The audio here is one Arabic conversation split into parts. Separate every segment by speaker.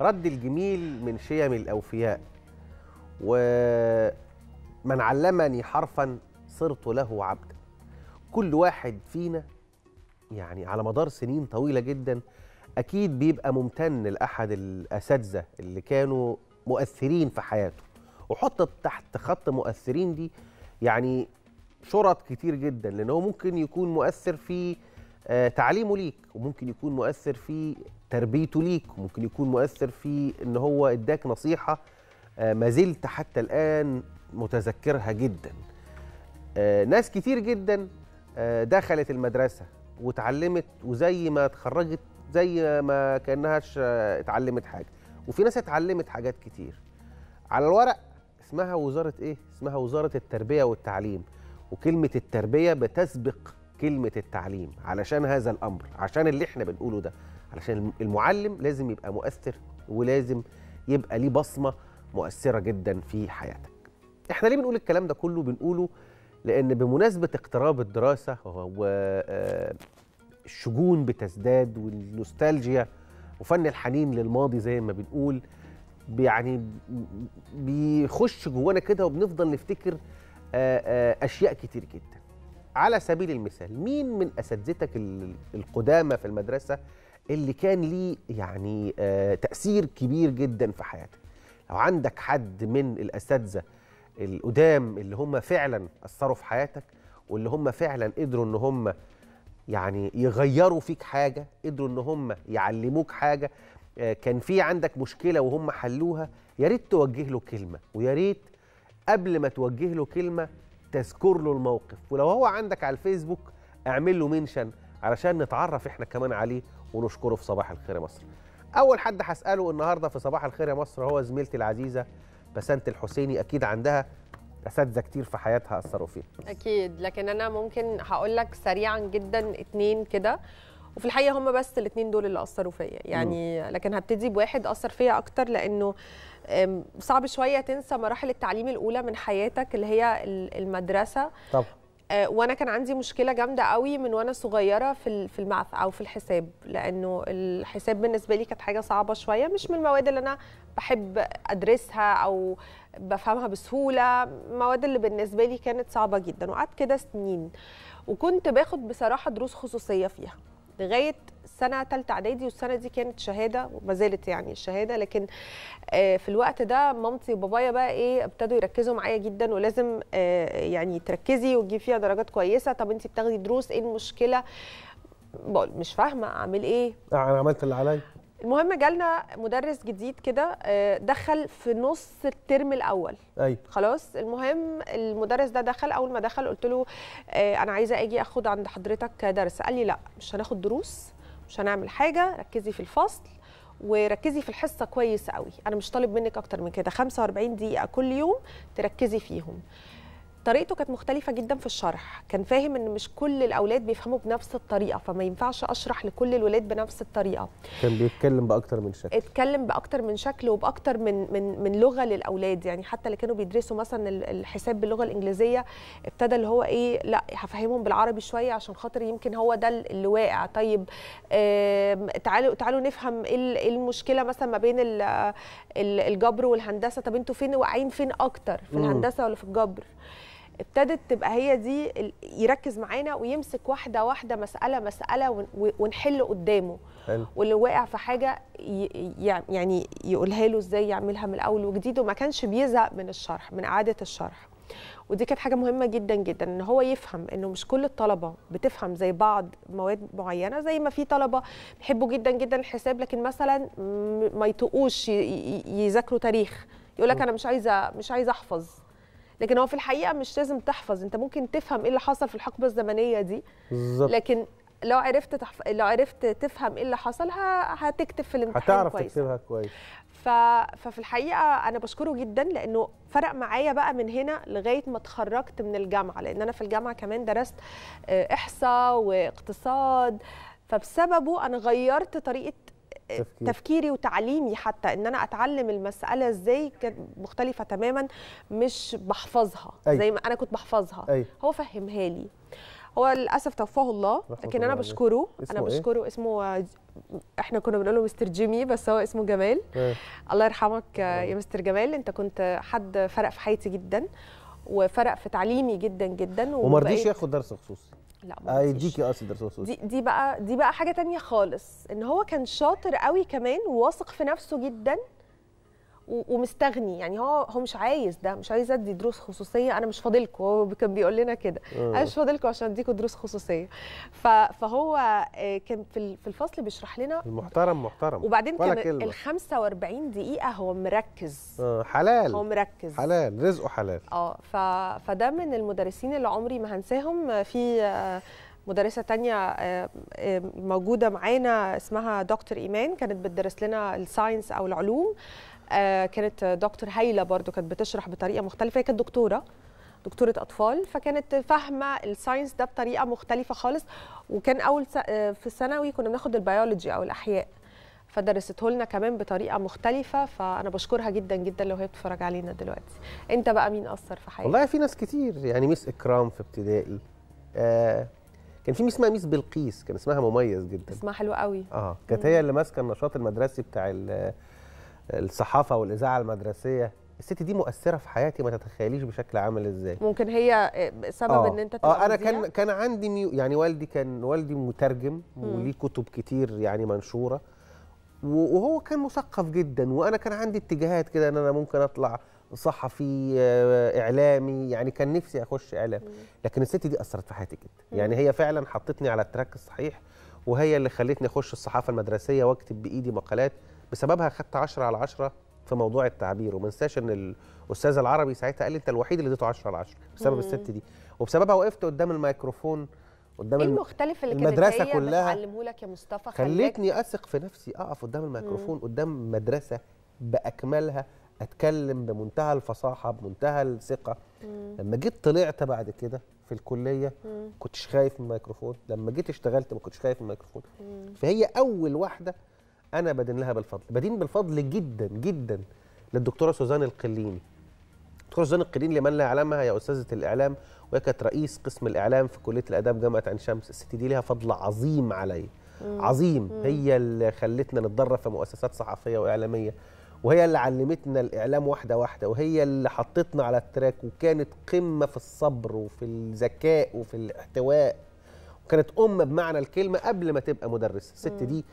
Speaker 1: رد الجميل من شيم الأوفياء ومن علمني حرفا صرت له عبدا كل واحد فينا يعني على مدار سنين طويلة جدا أكيد بيبقى ممتن لأحد الأساتذة اللي كانوا مؤثرين في حياته وحط تحت خط مؤثرين دي يعني شرط كتير جدا لأنه ممكن يكون مؤثر في آه، تعليمه ليك وممكن يكون مؤثر في تربيته ليك وممكن يكون مؤثر في ان هو اداك نصيحه آه، ما زلت حتى الان متذكرها جدا آه، ناس كتير جدا دخلت المدرسه وتعلمت وزي ما اتخرجت زي ما كانهاش اتعلمت حاجه وفي ناس اتعلمت حاجات كتير على الورق اسمها وزاره ايه اسمها وزاره التربيه والتعليم وكلمه التربيه بتسبق كلمة التعليم علشان هذا الأمر عشان اللي احنا بنقوله ده علشان المعلم لازم يبقى مؤثر ولازم يبقى ليه بصمة مؤثرة جدا في حياتك احنا ليه بنقول الكلام ده كله بنقوله لأن بمناسبة اقتراب الدراسة والشجون آه، بتزداد والنوستالجيا وفن الحنين للماضي زي ما بنقول يعني بيخش جوانا كده وبنفضل نفتكر آه، آه، اشياء كتير جدا على سبيل المثال مين من اساتذتك القدامى في المدرسه اللي كان ليه يعني آه، تاثير كبير جدا في حياتك لو عندك حد من الاساتذه القدام اللي هم فعلا اثروا في حياتك واللي هم فعلا قدروا ان هم يعني يغيروا فيك حاجه قدروا ان هم يعلموك حاجه آه، كان في عندك مشكله وهم حلوها يا ريت توجه له كلمه ويا ريت قبل ما توجه له كلمه تذكر له الموقف ولو هو عندك على الفيسبوك اعمل له منشن علشان نتعرف احنا كمان عليه ونشكره في صباح الخير يا مصر اول حد هساله النهارده في صباح الخير يا مصر هو زميلتي العزيزه بسنت الحسيني اكيد عندها اساتذه كتير في حياتها اثروا فيها
Speaker 2: اكيد لكن انا ممكن هقول لك سريعا جدا اتنين كده وفي الحقيقه هم بس الاثنين دول اللي اثروا فيا يعني لكن هبتدي بواحد اثر فيا اكتر لانه صعب شويه تنسى مراحل التعليم الاولى من حياتك اللي هي المدرسه طب. آه، وانا كان عندي مشكله جامده قوي من وانا صغيره في في الماث او في الحساب لانه الحساب بالنسبه لي كانت حاجه صعبه شويه مش من المواد اللي انا بحب ادرسها او بفهمها بسهوله المواد اللي بالنسبه لي كانت صعبه جدا وقعدت كده سنين وكنت باخد بصراحه دروس خصوصيه فيها لغايه سنه ثالثه اعدادي والسنه دي كانت شهاده وما زالت يعني شهاده لكن آه، في الوقت ده مامتي وبابايا بقى ايه ابتدوا يركزوا معايا جدا ولازم آه، يعني تركزي وتجيبي فيها درجات كويسه طب انت بتاخدي دروس ايه المشكله بقول مش فاهمه اعمل ايه
Speaker 1: انا عملت اللي عليا
Speaker 2: المهم جالنا مدرس جديد كده آه، دخل في نص الترم الاول أيوة. خلاص المهم المدرس ده دخل اول ما دخل قلت له آه، انا عايزه اجي اخد عند حضرتك درس قال لي لا مش هناخد دروس مش هنعمل حاجه ركزي في الفصل وركزي في الحصه كويس قوي انا مش طالب منك اكتر من كده 45 دقيقه كل يوم تركزي فيهم طريقته كانت مختلفه جدا في الشرح كان فاهم ان مش كل الاولاد بيفهموا بنفس الطريقه فما ينفعش اشرح لكل الولاد بنفس الطريقه
Speaker 1: كان بيتكلم باكتر من شكل
Speaker 2: اتكلم باكتر من شكل وباكتر من من من لغه للاولاد يعني حتى اللي كانوا بيدرسوا مثلا الحساب باللغه الانجليزيه ابتدى اللي هو ايه لا هفهمهم بالعربي شويه عشان خاطر يمكن هو ده اللي واقع طيب تعالوا تعالوا نفهم إيه, ايه المشكله مثلا ما بين الجبر والهندسه طب انتوا فين واقعين فين اكتر في الهندسه ولا في الجبر ابتدت تبقى هي دي يركز معانا ويمسك واحده واحده مساله مساله ونحل قدامه حلو. واللي واقع في حاجه يعني يقولها له ازاي يعملها من الاول وجديد وما كانش بيزهق من الشرح من اعاده الشرح ودي كانت حاجه مهمه جدا جدا ان هو يفهم انه مش كل الطلبه بتفهم زي بعض مواد معينه زي ما في طلبه بيحبوا جدا جدا الحساب لكن مثلا ما يتقوش يذاكروا تاريخ يقول لك انا مش عايزه مش عايزه احفظ لكن هو في الحقيقه مش لازم تحفظ انت ممكن تفهم ايه اللي حصل في الحقبه الزمنيه دي بالظبط لكن لو عرفت تحف... لو عرفت تفهم ايه اللي حصل ه... هتكتب في الامتحان هتعرف كويس هتعرف تكتبها كويس ف... ففي الحقيقه انا بشكره جدا لانه فرق معايا بقى من هنا لغايه ما اتخرجت من الجامعه لان انا في الجامعه كمان درست آه، احصاء واقتصاد فبسببه انا غيرت طريقه تفكير. تفكيري وتعليمي حتى ان انا اتعلم المساله ازاي كانت مختلفه تماما مش بحفظها أي. أيوة. زي ما انا كنت بحفظها أي. أيوة. هو فهمها لي هو للاسف توفاه الله لكن انا بشكره انا إيه؟ بشكره إيه؟ اسمه احنا كنا بنقوله مستر جيمي بس هو اسمه جمال إيه؟ الله يرحمك يا أيوة. مستر جمال انت كنت حد فرق في حياتي جدا وفرق في تعليمي جدا جدا وما رضيش ياخد
Speaker 1: درس خصوصي لا ما يديكي قصد رصاص دي,
Speaker 2: دي بقى دي بقى حاجه تانية خالص ان هو كان شاطر قوي كمان وواثق في نفسه جدا ومستغني يعني هو هو مش عايز ده مش عايز ادي دروس خصوصيه انا مش فاضلكم هو كان بيقول لنا كده آه. انا مش فاضلكم عشان اديكم دروس خصوصيه فهو آه، كان في الفصل بيشرح لنا
Speaker 1: المحترم محترم وبعدين كان ال
Speaker 2: 45 دقيقه هو مركز
Speaker 1: اه حلال هو مركز حلال رزقه حلال
Speaker 2: اه فده من المدرسين اللي عمري ما هنساهم آه، في مدرسه تانية موجوده معانا اسمها دكتور ايمان كانت بتدرس لنا الساينس او العلوم آه، كانت دكتور هايله برضو كانت بتشرح بطريقه مختلفه هي كانت دكتوره دكتوره اطفال فكانت فاهمه الساينس ده بطريقه مختلفه خالص وكان اول آه، في الثانوي كنا بناخد البيولوجي او الاحياء فدرسته لنا كمان بطريقه مختلفه فانا بشكرها جدا جدا لو هي بتتفرج علينا دلوقتي انت بقى مين اثر في حياتك والله
Speaker 1: في ناس كتير يعني ميس اكرام في ابتدائي آه كان في ميس اسمها ميس بلقيس كان اسمها مميز جدا اسمها
Speaker 2: حلو قوي اه
Speaker 1: كانت هي اللي ماسكه النشاط المدرسي بتاع الصحافه والاذاعه المدرسيه الست دي مؤثره في حياتي ما تتخيليش بشكل عامل ازاي
Speaker 2: ممكن هي سبب آه. ان انت اه انا كان
Speaker 1: كان عندي ميو يعني والدي كان والدي مترجم وليه كتب كتير يعني منشوره وهو كان مثقف جدا وانا كان عندي اتجاهات كده ان انا ممكن اطلع صحفي آه، اعلامي يعني كان نفسي اخش اعلام لكن الست دي اثرت في حياتي جدا يعني هي فعلا حطتني على التراك الصحيح وهي اللي خلتني اخش الصحافه المدرسيه واكتب بايدي مقالات بسببها خدت 10 على 10 في موضوع التعبير وما انساش ان الاستاذ العربي ساعتها قال لي انت الوحيد اللي اديته 10 على 10 بسبب الست دي وبسببها وقفت قدام الميكروفون قدام ايه المختلف
Speaker 2: اللي المدرسه كانت كلها لك يا مصطفى خلتني
Speaker 1: اثق في نفسي اقف قدام الميكروفون قدام مدرسه باكملها اتكلم بمنتهى الفصاحه بمنتهى الثقه لما جيت طلعت بعد كده في الكليه كنتش خايف من الميكروفون لما جيت اشتغلت ما كنتش خايف من الميكروفون فهي اول واحده انا بدين لها بالفضل بدين بالفضل جدا جدا للدكتوره سوزان القليني دكتوره سوزان القليني لمن لا يعلمها هي استاذه الاعلام وهي كانت رئيس قسم الاعلام في كليه الاداب جامعه عين شمس الست دي ليها فضل عظيم عليا عظيم هي اللي خلتنا نتدرب في مؤسسات صحفيه واعلاميه وهي اللي علمتنا الاعلام واحده واحده وهي اللي حطتنا على التراك وكانت قمه في الصبر وفي الذكاء وفي الاحتواء وكانت ام بمعنى الكلمه قبل ما تبقى مدرسه الست دي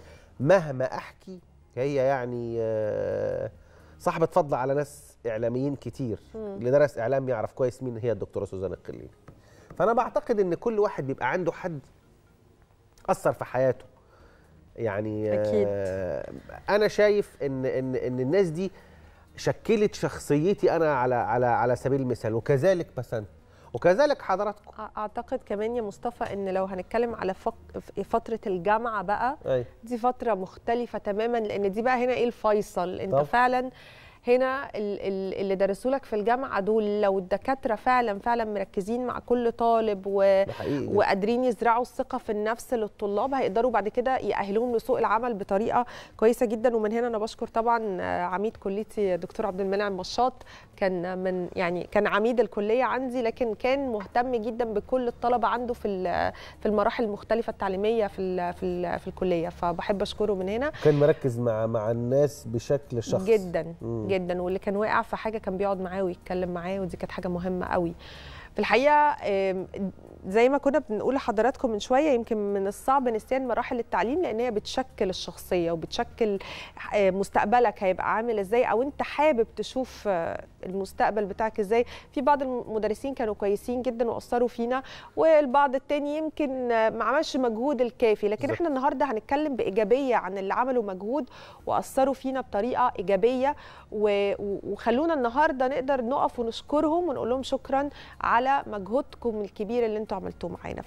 Speaker 1: مهما احكي هي يعني آه، صاحبه فضل على ناس اعلاميين كتير اللي درس اعلام يعرف كويس مين هي الدكتوره سوزان القليني فانا بعتقد ان كل واحد بيبقى عنده حد اثر في حياته يعني آه، أكيد. انا شايف ان ان ان الناس دي شكلت شخصيتي انا على على على سبيل المثال وكذلك بسنت وكذلك
Speaker 2: حضراتكم اعتقد كمان يا مصطفى ان لو هنتكلم على فتره الجامعه بقى أي. أيوة. دي فتره مختلفه تماما لان دي بقى هنا ايه الفيصل انت طب. فعلا هنا اللي درسوا لك في الجامعه دول لو الدكاتره فعلا فعلا مركزين مع كل طالب و... وقادرين يزرعوا الثقه في النفس للطلاب هيقدروا بعد كده يأهلوهم لسوق العمل بطريقه كويسه جدا ومن هنا انا بشكر طبعا عميد كليتي دكتور عبد المنعم مشاط كان من يعني كان عميد الكليه عندي لكن كان مهتم جدا بكل الطلبه عنده في في المراحل المختلفه التعليميه في الـ في, الـ في الكليه فبحب اشكره من هنا
Speaker 1: كان مركز مع مع الناس بشكل شخصي جدا مم.
Speaker 2: جدا واللي كان واقع في حاجه كان بيقعد معاه ويتكلم معاه ودي كانت حاجه مهمه قوي في الحقيقه زي ما كنا بنقول لحضراتكم من شويه يمكن من الصعب نسيان مراحل التعليم لان هي بتشكل الشخصيه وبتشكل آه، مستقبلك هيبقى عامل ازاي او انت حابب تشوف آه، المستقبل بتاعك ازاي في بعض المدرسين كانوا كويسين جدا واثروا فينا والبعض التاني يمكن ما عملش مجهود الكافي لكن بالزبط. احنا النهارده هنتكلم بايجابيه عن اللي عملوا مجهود واثروا فينا بطريقه ايجابيه و... وخلونا النهارده نقدر نقف ونشكرهم ونقول لهم شكرا على مجهودكم الكبير اللي انتم عملتوه معانا